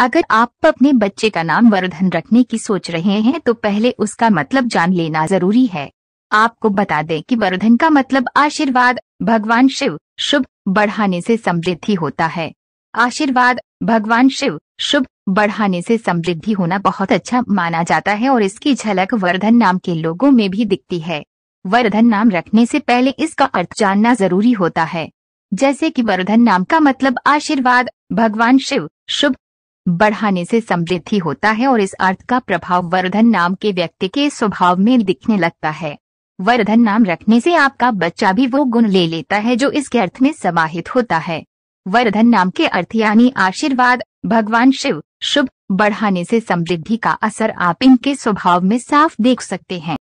अगर आप अपने बच्चे का नाम वर्धन रखने की सोच रहे हैं तो पहले उसका मतलब जान लेना जरूरी है आपको बता दें कि वर्धन का मतलब आशीर्वाद भगवान शिव शुभ बढ़ाने से समृद्धि होता है आशीर्वाद भगवान शिव शुभ बढ़ाने से समृद्धि होना बहुत अच्छा माना जाता है और इसकी झलक वर्धन नाम के लोगों में भी दिखती है वर्धन नाम रखने से पहले इसका अर्थ जानना जरूरी होता है जैसे कि वर्धन नाम का मतलब आशीर्वाद भगवान शिव शुभ बढ़ाने से समृद्धि होता है और इस अर्थ का प्रभाव वर्धन नाम के व्यक्ति के स्वभाव में दिखने लगता है वर्धन नाम रखने से आपका बच्चा भी वो गुण ले लेता है जो इसके अर्थ में समाहित होता है वर्धन नाम के अर्थ यानी आशीर्वाद भगवान शिव शुभ बढ़ाने से समृद्धि का असर आप इनके स्वभाव में साफ देख सकते हैं